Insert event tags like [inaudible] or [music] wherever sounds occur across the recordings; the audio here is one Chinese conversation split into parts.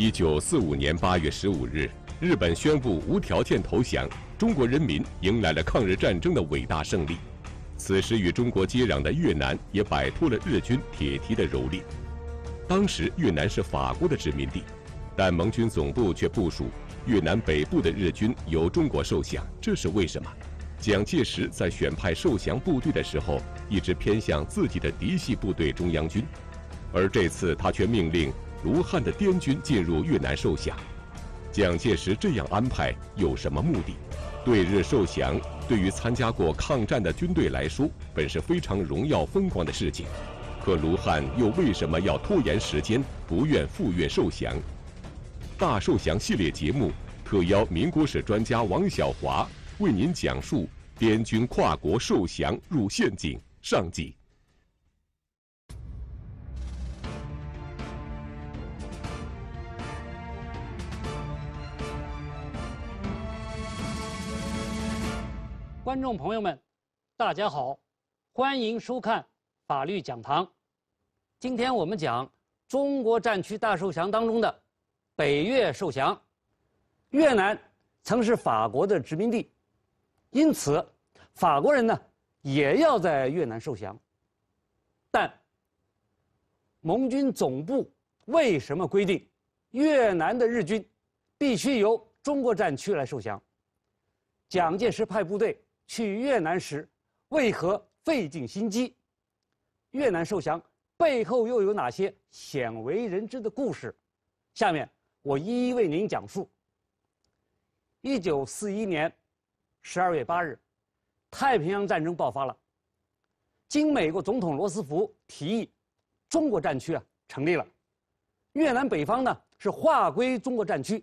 一九四五年八月十五日，日本宣布无条件投降，中国人民迎来了抗日战争的伟大胜利。此时与中国接壤的越南也摆脱了日军铁蹄的蹂躏。当时越南是法国的殖民地，但盟军总部却部署越南北部的日军由中国受降，这是为什么？蒋介石在选派受降部队的时候，一直偏向自己的嫡系部队中央军，而这次他却命令。卢汉的滇军进入越南受降，蒋介石这样安排有什么目的？对日受降，对于参加过抗战的军队来说，本是非常荣耀风光的事情。可卢汉又为什么要拖延时间，不愿赴越受降？大受降系列节目特邀民国史专家王小华为您讲述滇军跨国受降入陷阱上集。观众朋友们，大家好，欢迎收看《法律讲堂》。今天我们讲中国战区大受降当中的北越受降。越南曾是法国的殖民地，因此法国人呢也要在越南受降。但盟军总部为什么规定越南的日军必须由中国战区来受降？蒋介石派部队。去越南时为何费尽心机？越南受降背后又有哪些鲜为人知的故事？下面我一一为您讲述。一九四一年十二月八日，太平洋战争爆发了。经美国总统罗斯福提议，中国战区啊成立了。越南北方呢是划归中国战区，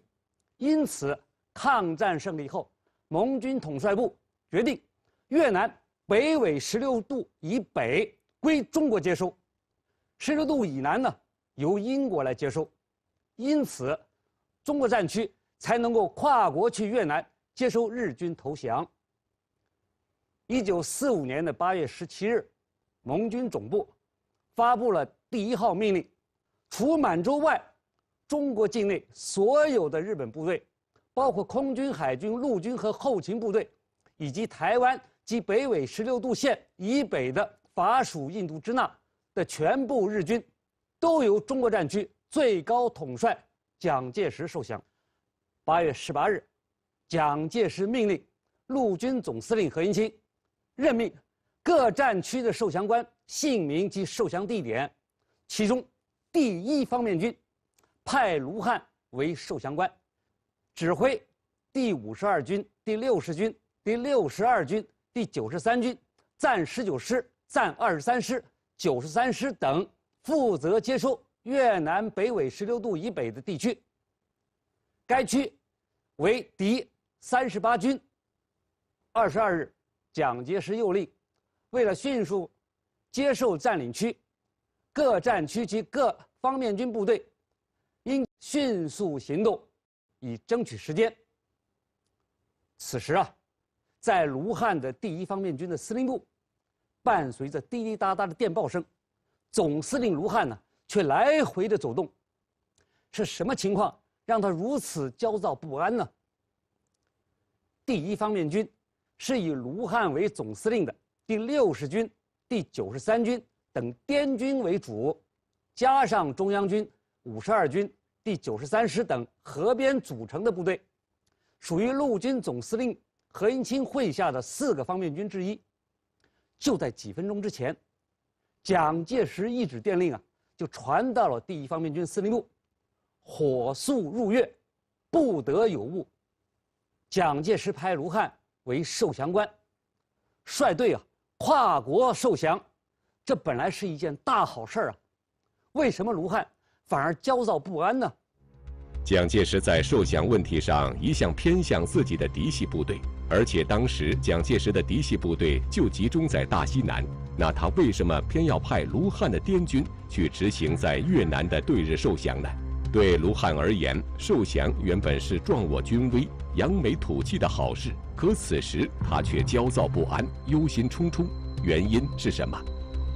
因此抗战胜利后，盟军统帅部。决定，越南北纬十六度以北归中国接收，十六度以南呢由英国来接收，因此，中国战区才能够跨国去越南接收日军投降。一九四五年的八月十七日，盟军总部发布了第一号命令，除满洲外，中国境内所有的日本部队，包括空军、海军、陆军和后勤部队。以及台湾及北纬十六度线以北的法属印度支那的全部日军，都由中国战区最高统帅蒋介石受降。八月十八日，蒋介石命令陆军总司令何应钦任命各战区的受降官姓名及受降地点。其中，第一方面军派卢汉为受降官，指挥第五十二军、第六十军。第六十二军、第九十三军、暂十九师、暂二十三师、九十三师等负责接收越南北纬十六度以北的地区。该区为敌三十八军。二十二日，蒋介石又令，为了迅速接受占领区，各战区及各方面军部队应迅速行动，以争取时间。此时啊。在卢汉的第一方面军的司令部，伴随着滴滴答答的电报声，总司令卢汉呢却来回的走动，是什么情况让他如此焦躁不安呢？第一方面军是以卢汉为总司令的第六十军、第九十三军等滇军为主，加上中央军五十二军第九十三师等合编组成的部队，属于陆军总司令。何应钦麾下的四个方面军之一，就在几分钟之前，蒋介石一纸电令啊，就传到了第一方面军司令部，火速入粤，不得有误。蒋介石派卢汉为受降官，率队啊，跨国受降，这本来是一件大好事啊，为什么卢汉反而焦躁不安呢？蒋介石在受降问题上一向偏向自己的嫡系部队。而且当时蒋介石的嫡系部队就集中在大西南，那他为什么偏要派卢汉的滇军去执行在越南的对日受降呢？对卢汉而言，受降原本是壮我军威、扬眉吐气的好事，可此时他却焦躁不安、忧心忡忡，原因是什么？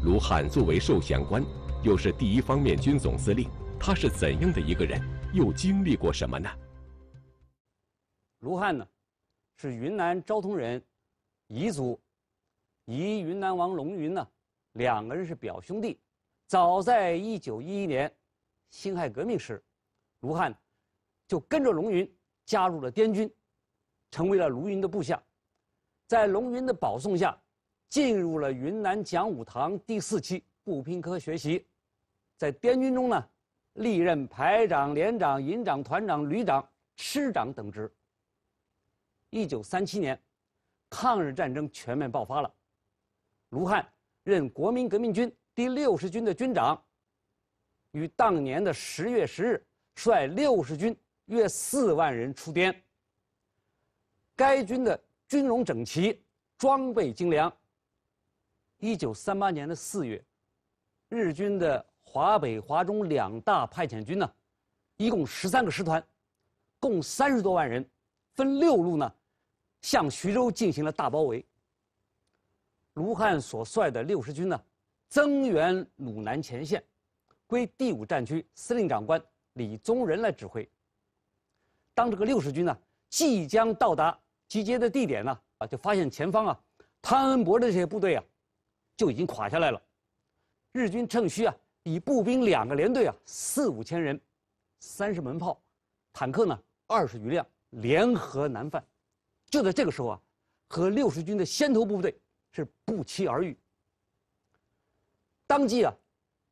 卢汉作为受降官，又是第一方面军总司令，他是怎样的一个人？又经历过什么呢？卢汉呢？是云南昭通人，彝族，彝云南王龙云呢，两个人是表兄弟。早在一九一一年，辛亥革命时，卢汉就跟着龙云加入了滇军，成为了卢云的部下。在龙云的保送下，进入了云南讲武堂第四期步兵科学习。在滇军中呢，历任排长、连长、营长、团长、旅长、师长等职。一九三七年，抗日战争全面爆发了。卢汉任国民革命军第六十军的军长，于当年的十月十日率六十军约四万人出滇。该军的军容整齐，装备精良。一九三八年的四月，日军的华北、华中两大派遣军呢，一共十三个师团，共三十多万人，分六路呢。向徐州进行了大包围。卢汉所率的六十军呢，增援鲁南前线，归第五战区司令长官李宗仁来指挥。当这个六十军呢，即将到达集结的地点呢，啊，就发现前方啊，汤恩伯的这些部队啊，就已经垮下来了。日军趁虚啊，以步兵两个连队啊，四五千人，三十门炮，坦克呢二十余辆，联合南犯。就在这个时候啊，和六十军的先头部队是不期而遇。当即啊，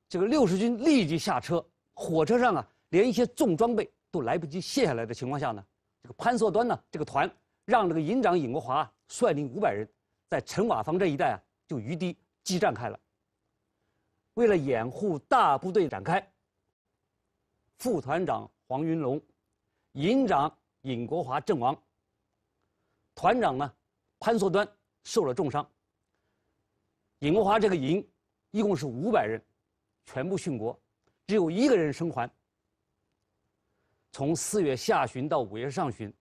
这个六十军立即下车，火车上啊，连一些重装备都来不及卸下来的情况下呢，这个潘作端呢，这个团让这个营长尹国华率领五百人，在陈瓦房这一带啊，就余堤激战开了。为了掩护大部队展开，副团长黄云龙、营长尹国华阵亡。团长呢，潘硕端受了重伤。尹国华这个营，一共是五百人，全部殉国，只有一个人生还。从四月下旬到五月上旬，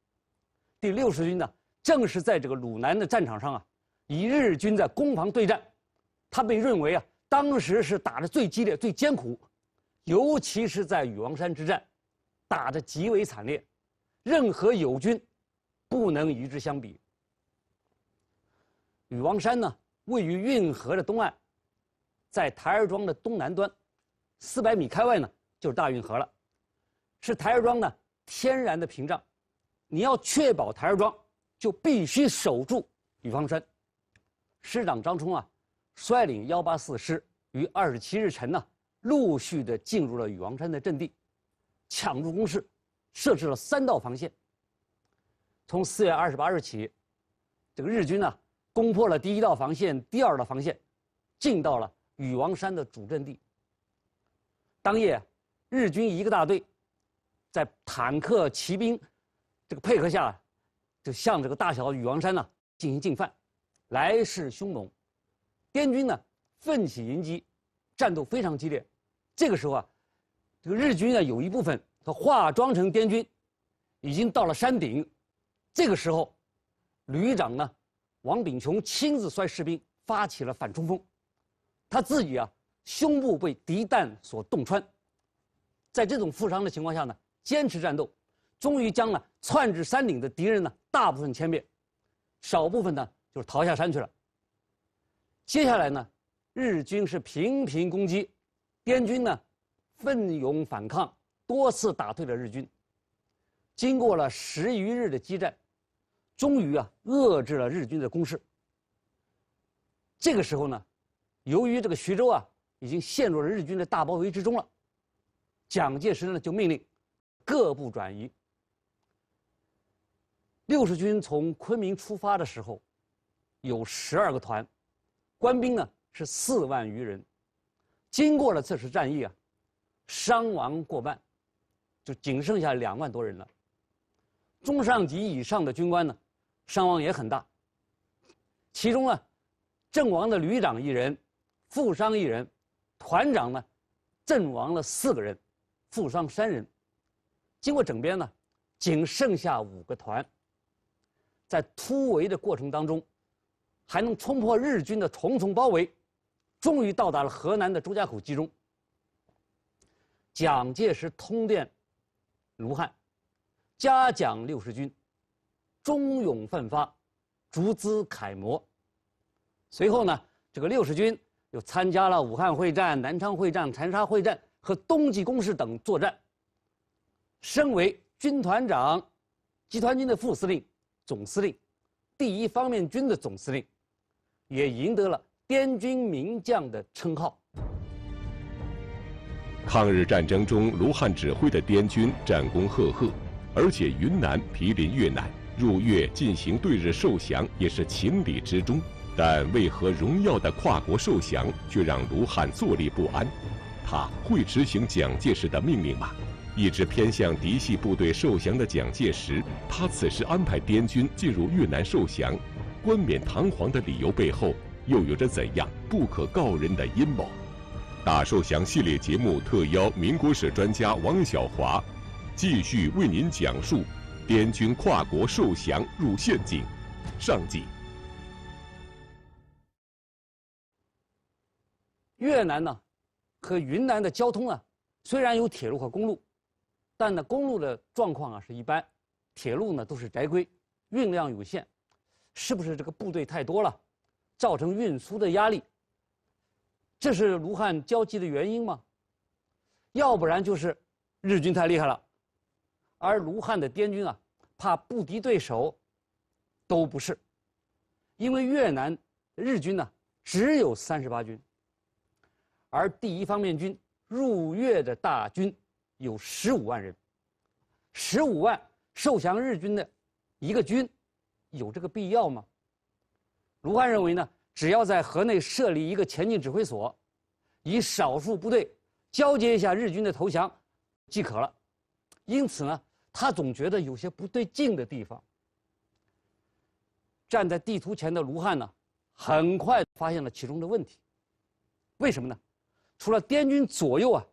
第六十军呢，正是在这个鲁南的战场上啊，与日军在攻防对战，他被认为啊，当时是打得最激烈、最艰苦，尤其是在禹王山之战，打得极为惨烈，任何友军。不能与之相比。禹王山呢，位于运河的东岸，在台儿庄的东南端，四百米开外呢就是大运河了，是台儿庄呢天然的屏障。你要确保台儿庄，就必须守住禹王山。师长张冲啊，率领幺八四师于二十七日晨呢，陆续的进入了禹王山的阵地，抢筑工事，设置了三道防线。从四月二十八日起，这个日军呢攻破了第一道防线、第二道防线，进到了禹王山的主阵地。当夜，日军一个大队，在坦克骑兵这个配合下，就向这个大小禹王山呢进行进犯，来势凶猛。滇军呢奋起迎击，战斗非常激烈。这个时候啊，这个日军啊有一部分他化妆成滇军，已经到了山顶。这个时候，旅长呢，王炳琼亲自率士兵，发起了反冲锋。他自己啊，胸部被敌弹所洞穿，在这种负伤的情况下呢，坚持战斗，终于将呢窜至山顶的敌人呢大部分歼灭，少部分呢就是逃下山去了。接下来呢，日军是频频攻击，滇军呢，奋勇反抗，多次打退了日军。经过了十余日的激战。终于啊，遏制了日军的攻势。这个时候呢，由于这个徐州啊，已经陷入了日军的大包围之中了。蒋介石呢就命令各部转移。六十军从昆明出发的时候，有十二个团，官兵呢是四万余人。经过了这次战役啊，伤亡过半，就仅剩下两万多人了。中上级以上的军官呢？伤亡也很大，其中呢，阵亡的旅长一人，负伤一人，团长呢，阵亡了四个人，负伤三人。经过整编呢，仅剩下五个团。在突围的过程当中，还能冲破日军的重重包围，终于到达了河南的朱家口集中。蒋介石通电卢汉，嘉奖六十军。忠勇奋发，逐资楷模。随后呢，这个六十军又参加了武汉会战、南昌会战、长沙会战和冬季攻势等作战。身为军团长、集团军的副司令、总司令、第一方面军的总司令，也赢得了滇军名将的称号。抗日战争中，卢汉指挥的滇军战功赫赫，而且云南毗邻越南。入粤进行对日受降也是情理之中，但为何荣耀的跨国受降却让卢汉坐立不安？他会执行蒋介石的命令吗？一直偏向嫡系部队受降的蒋介石，他此时安排滇军进入越南受降，冠冕堂皇的理由背后又有着怎样不可告人的阴谋？大受降系列节目特邀民国史专家王小华，继续为您讲述。滇军跨国受降入陷阱，上集。越南呢，和云南的交通啊，虽然有铁路和公路，但呢公路的状况啊是一般，铁路呢都是窄轨，运量有限，是不是这个部队太多了，造成运输的压力？这是卢汉交集的原因吗？要不然就是日军太厉害了。而卢汉的滇军啊，怕不敌对手，都不是，因为越南日军呢只有三十八军，而第一方面军入越的大军有十五万人，十五万受降日军的一个军，有这个必要吗？卢汉认为呢，只要在河内设立一个前进指挥所，以少数部队交接一下日军的投降，即可了。因此呢，他总觉得有些不对劲的地方。站在地图前的卢汉呢，很快发现了其中的问题。为什么呢？除了滇军左右啊，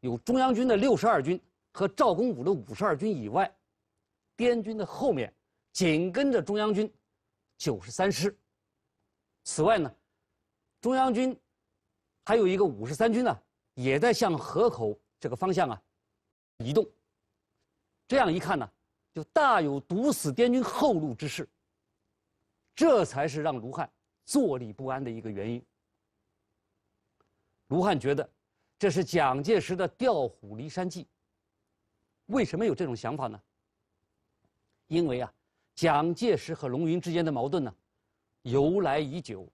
有中央军的六十二军和赵公武的五十二军以外，滇军的后面紧跟着中央军九十三师。此外呢，中央军还有一个五十三军呢，也在向河口这个方向啊移动。这样一看呢，就大有堵死滇军后路之势。这才是让卢汉坐立不安的一个原因。卢汉觉得，这是蒋介石的调虎离山计。为什么有这种想法呢？因为啊，蒋介石和龙云之间的矛盾呢，由来已久。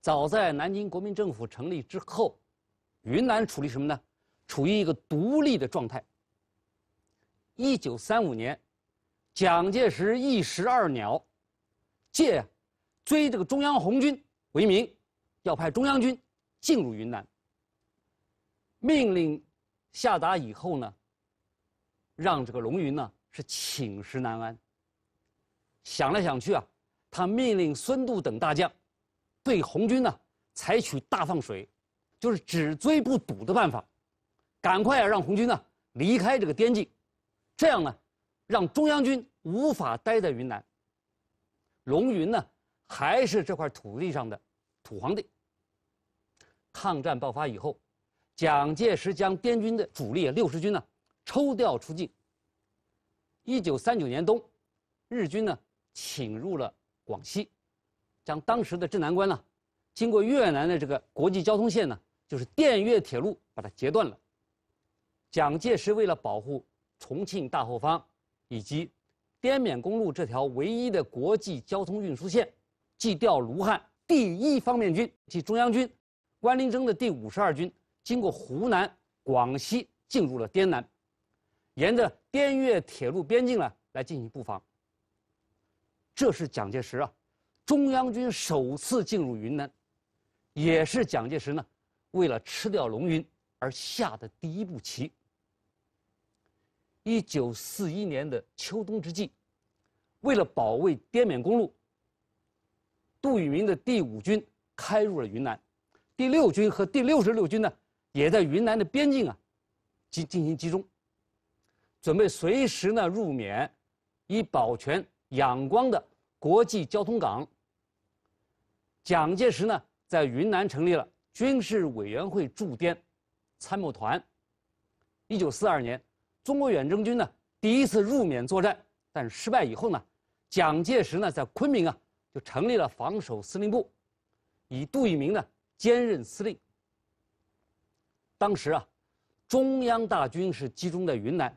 早在南京国民政府成立之后，云南处于什么呢？处于一个独立的状态。一九三五年，蒋介石一石二鸟，借追这个中央红军为名，要派中央军进入云南。命令下达以后呢，让这个龙云呢是寝食难安。想来想去啊，他命令孙渡等大将，对红军呢采取大放水，就是只追不堵的办法，赶快啊让红军呢离开这个边境。这样呢，让中央军无法待在云南。龙云呢，还是这块土地上的土皇帝。抗战爆发以后，蒋介石将滇军的主力六十军呢抽调出境。一九三九年冬，日军呢侵入了广西，将当时的镇南关呢，经过越南的这个国际交通线呢，就是滇越铁路，把它截断了。蒋介石为了保护。重庆大后方，以及滇缅公路这条唯一的国际交通运输线，即调卢汉第一方面军及中央军关林征的第五十二军，经过湖南、广西进入了滇南，沿着滇越铁路边境呢来进行布防。这是蒋介石啊，中央军首次进入云南，也是蒋介石呢为了吃掉龙云而下的第一步棋。一九四一年的秋冬之际，为了保卫滇缅公路，杜聿明的第五军开入了云南，第六军和第六十六军呢也在云南的边境啊进进行集中，准备随时呢入缅，以保全仰光的国际交通港。蒋介石呢在云南成立了军事委员会驻滇参谋团，一九四二年。中国远征军呢第一次入缅作战，但是失败以后呢，蒋介石呢在昆明啊就成立了防守司令部，以杜聿明呢兼任司令。当时啊，中央大军是集中在云南，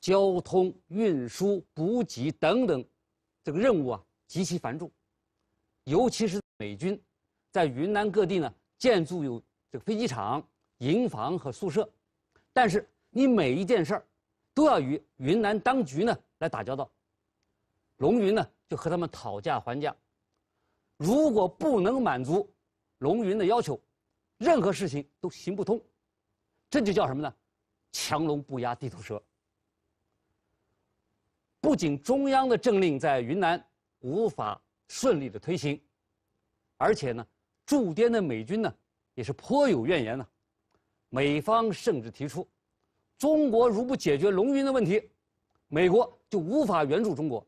交通运输、补给等等，这个任务啊极其繁重，尤其是美军，在云南各地呢建筑有这个飞机场、营房和宿舍，但是。你每一件事儿，都要与云南当局呢来打交道。龙云呢就和他们讨价还价，如果不能满足龙云的要求，任何事情都行不通。这就叫什么呢？强龙不压地头蛇。不仅中央的政令在云南无法顺利的推行，而且呢，驻滇的美军呢也是颇有怨言呢。美方甚至提出。中国如不解决龙云的问题，美国就无法援助中国。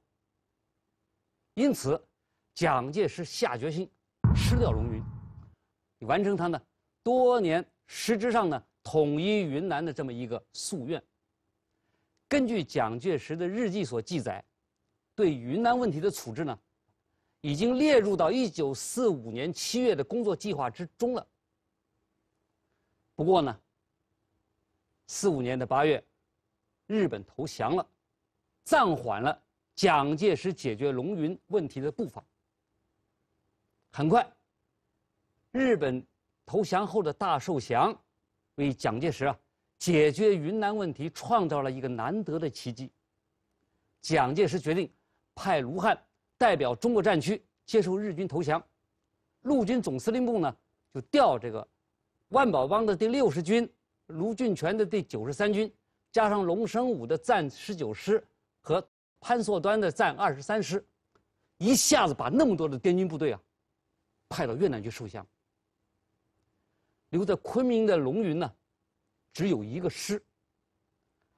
因此，蒋介石下决心吃掉龙云，完成他呢多年实质上呢统一云南的这么一个夙愿。根据蒋介石的日记所记载，对云南问题的处置呢，已经列入到一九四五年七月的工作计划之中了。不过呢。四五年的八月，日本投降了，暂缓了蒋介石解决龙云问题的步伐。很快，日本投降后的大受降，为蒋介石啊解决云南问题创造了一个难得的奇迹。蒋介石决定派卢汉代表中国战区接受日军投降，陆军总司令部呢就调这个万宝邦的第六十军。卢俊全的第九十三军，加上龙生武的暂十九师和潘硕端的暂二十三师，一下子把那么多的滇军部队啊，派到越南去受降。留在昆明的龙云呢，只有一个师。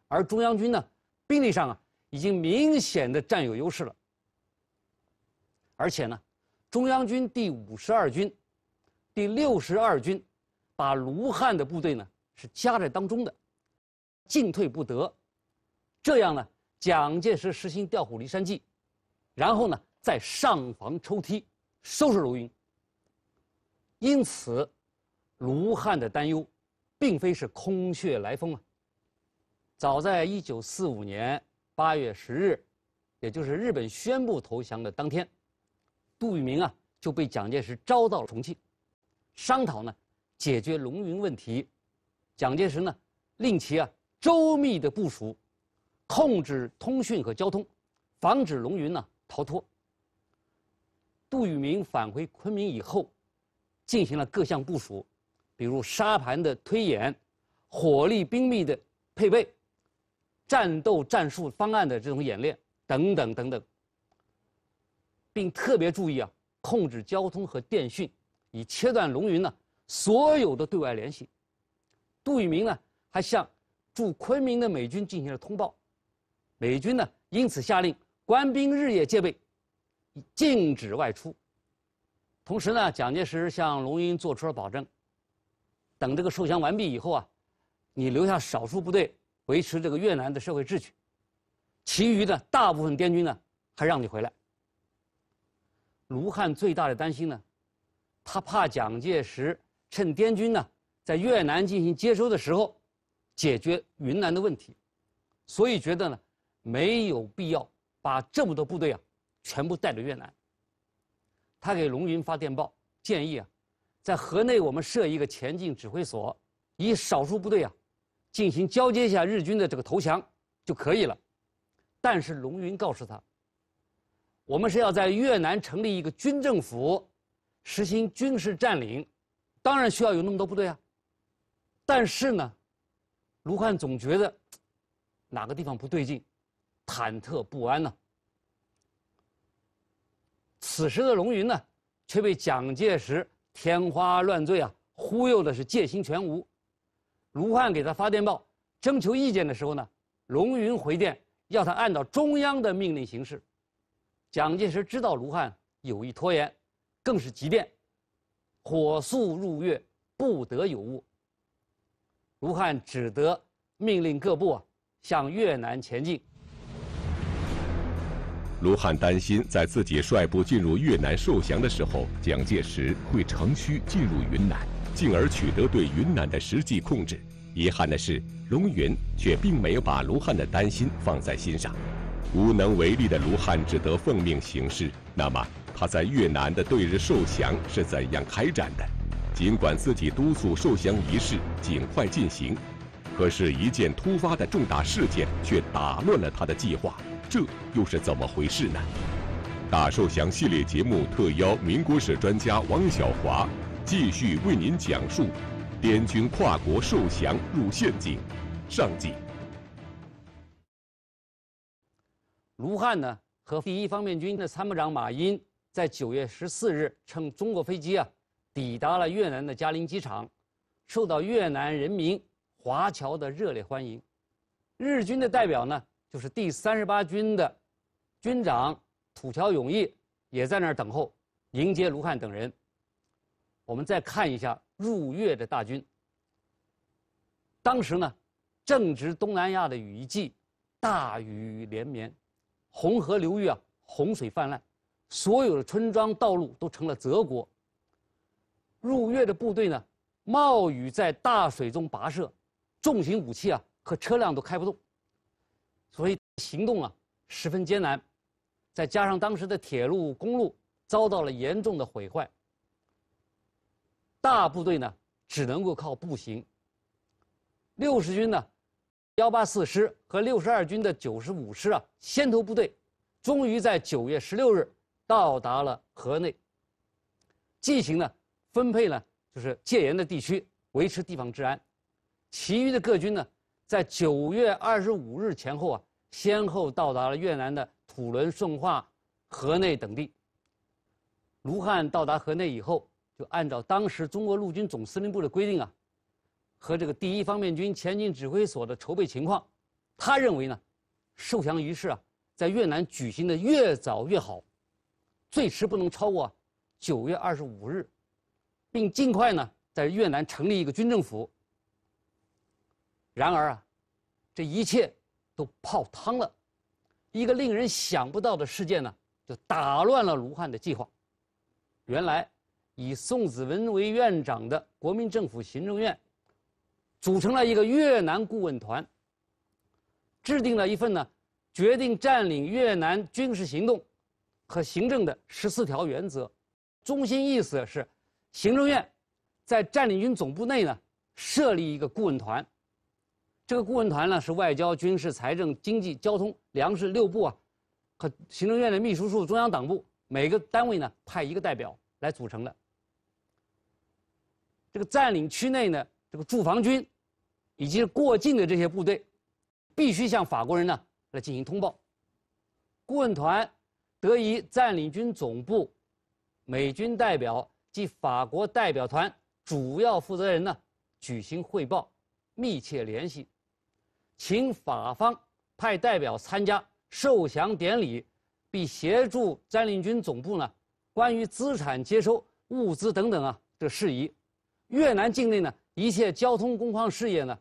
而中央军呢，兵力上啊，已经明显的占有优势了。而且呢，中央军第五十二军、第六十二军，把卢汉的部队呢。是夹在当中的，进退不得。这样呢，蒋介石实行调虎离山计，然后呢，再上房抽梯收拾卢云。因此，卢汉的担忧，并非是空穴来风啊。早在1945年8月10日，也就是日本宣布投降的当天，杜聿明啊就被蒋介石招到了重庆，商讨呢，解决龙云问题。蒋介石呢，令其啊周密的部署，控制通讯和交通，防止龙云呢逃脱。杜聿明返回昆明以后，进行了各项部署，比如沙盘的推演、火力兵力的配备、战斗战术方案的这种演练等等等等，并特别注意啊控制交通和电讯，以切断龙云呢所有的对外联系。杜聿明呢，还向驻昆明的美军进行了通报，美军呢因此下令官兵日夜戒备，禁止外出。同时呢，蒋介石向龙云做出了保证，等这个受降完毕以后啊，你留下少数部队维持这个越南的社会秩序，其余的大部分滇军呢，还让你回来。卢汉最大的担心呢，他怕蒋介石趁滇军呢。在越南进行接收的时候，解决云南的问题，所以觉得呢没有必要把这么多部队啊全部带到越南。他给龙云发电报，建议啊，在河内我们设一个前进指挥所，以少数部队啊，进行交接一下日军的这个投降就可以了。但是龙云告诉他，我们是要在越南成立一个军政府，实行军事占领，当然需要有那么多部队啊。但是呢，卢汉总觉得 [tsk] 哪个地方不对劲，忐忑不安呢。此时的龙云呢，却被蒋介石天花乱坠啊忽悠的是戒心全无。卢汉给他发电报征求意见的时候呢，龙云回电要他按照中央的命令行事。蒋介石知道卢汉有意拖延，更是急电，火速入粤，不得有误。卢汉只得命令各部向越南前进。卢汉担心，在自己率部进入越南受降的时候，蒋介石会乘虚进入云南，进而取得对云南的实际控制。遗憾的是，龙云却并没有把卢汉的担心放在心上。无能为力的卢汉只得奉命行事。那么，他在越南的对日受降是怎样开展的？尽管自己督促受降仪式尽快进行，可是，一件突发的重大事件却打乱了他的计划。这又是怎么回事呢？大受降系列节目特邀民国史专家王小华继续为您讲述：滇军跨国受降入陷阱，上集。卢汉呢？和第一方面军的参谋长马英在九月十四日乘中国飞机啊。抵达了越南的嘉陵机场，受到越南人民、华侨的热烈欢迎。日军的代表呢，就是第三十八军的军长土桥永义，也在那儿等候，迎接卢汉等人。我们再看一下入越的大军。当时呢，正值东南亚的雨季，大雨连绵，红河流域啊洪水泛滥，所有的村庄、道路都成了泽国。入越的部队呢，冒雨在大水中跋涉，重型武器啊和车辆都开不动，所以行动啊十分艰难，再加上当时的铁路公路遭到了严重的毁坏，大部队呢只能够靠步行。六十军呢，幺八四师和六十二军的九十五师啊，先头部队，终于在九月十六日到达了河内，进行呢。分配呢，就是戒严的地区维持地方治安，其余的各军呢，在九月二十五日前后啊，先后到达了越南的土伦、顺化、河内等地。卢汉到达河内以后，就按照当时中国陆军总司令部的规定啊，和这个第一方面军前进指挥所的筹备情况，他认为呢，受降仪式啊，在越南举行的越早越好，最迟不能超过九月二十五日。并尽快呢，在越南成立一个军政府。然而啊，这一切都泡汤了。一个令人想不到的事件呢，就打乱了卢汉的计划。原来，以宋子文为院长的国民政府行政院，组成了一个越南顾问团，制定了一份呢，决定占领越南军事行动和行政的十四条原则，中心意思是。行政院在占领军总部内呢设立一个顾问团，这个顾问团呢是外交、军事、财政、经济、交通、粮食六部啊和行政院的秘书处、中央党部每个单位呢派一个代表来组成的。这个占领区内呢这个驻防军以及过境的这些部队，必须向法国人呢来进行通报。顾问团得以占领军总部，美军代表。即法国代表团主要负责人呢，举行汇报，密切联系，请法方派代表参加受降典礼，并协助占领军总部呢关于资产接收、物资等等啊这事宜。越南境内呢一切交通工矿事业呢，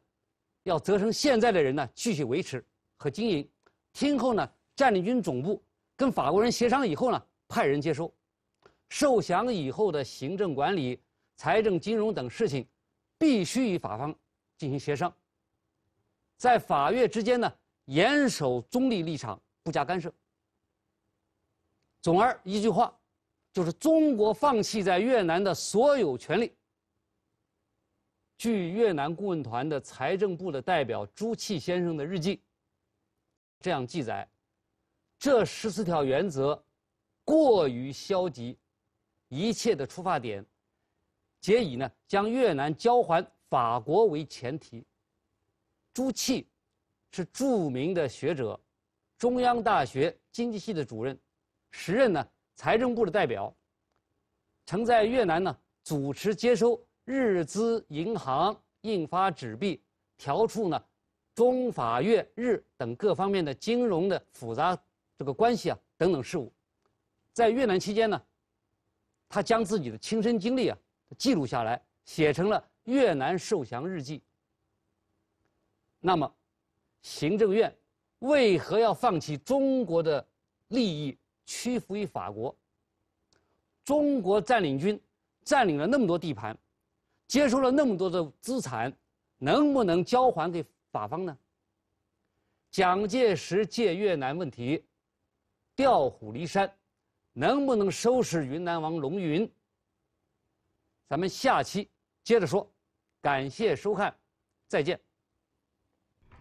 要责成现在的人呢继续维持和经营。听后呢，占领军总部跟法国人协商以后呢，派人接收。受降以后的行政管理、财政金融等事情，必须与法方进行协商。在法越之间呢，严守中立立场，不加干涉。总而一句话，就是中国放弃在越南的所有权利。据越南顾问团的财政部的代表朱契先生的日记，这样记载：这十四条原则，过于消极。一切的出发点，皆以呢将越南交还法国为前提。朱契是著名的学者，中央大学经济系的主任，时任呢财政部的代表，曾在越南呢主持接收日资银行印发纸币，调处呢中法越日等各方面的金融的复杂这个关系啊等等事务，在越南期间呢。他将自己的亲身经历啊记录下来，写成了《越南受降日记》。那么，行政院为何要放弃中国的利益，屈服于法国？中国占领军占领了那么多地盘，接收了那么多的资产，能不能交还给法方呢？蒋介石借越南问题调虎离山。能不能收拾云南王龙云？咱们下期接着说。感谢收看，再见。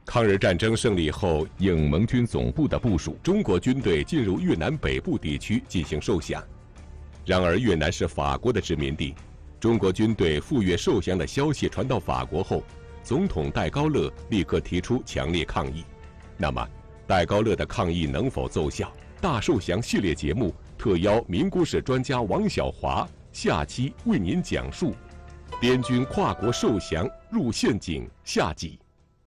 抗日战争胜利后，影盟军总部的部署，中国军队进入越南北部地区进行受降。然而，越南是法国的殖民地，中国军队赴越受降的消息传到法国后，总统戴高乐立刻提出强烈抗议。那么，戴高乐的抗议能否奏效？大受降系列节目。特邀民国史专家王小华，下期为您讲述：滇军跨国受降入陷阱下集。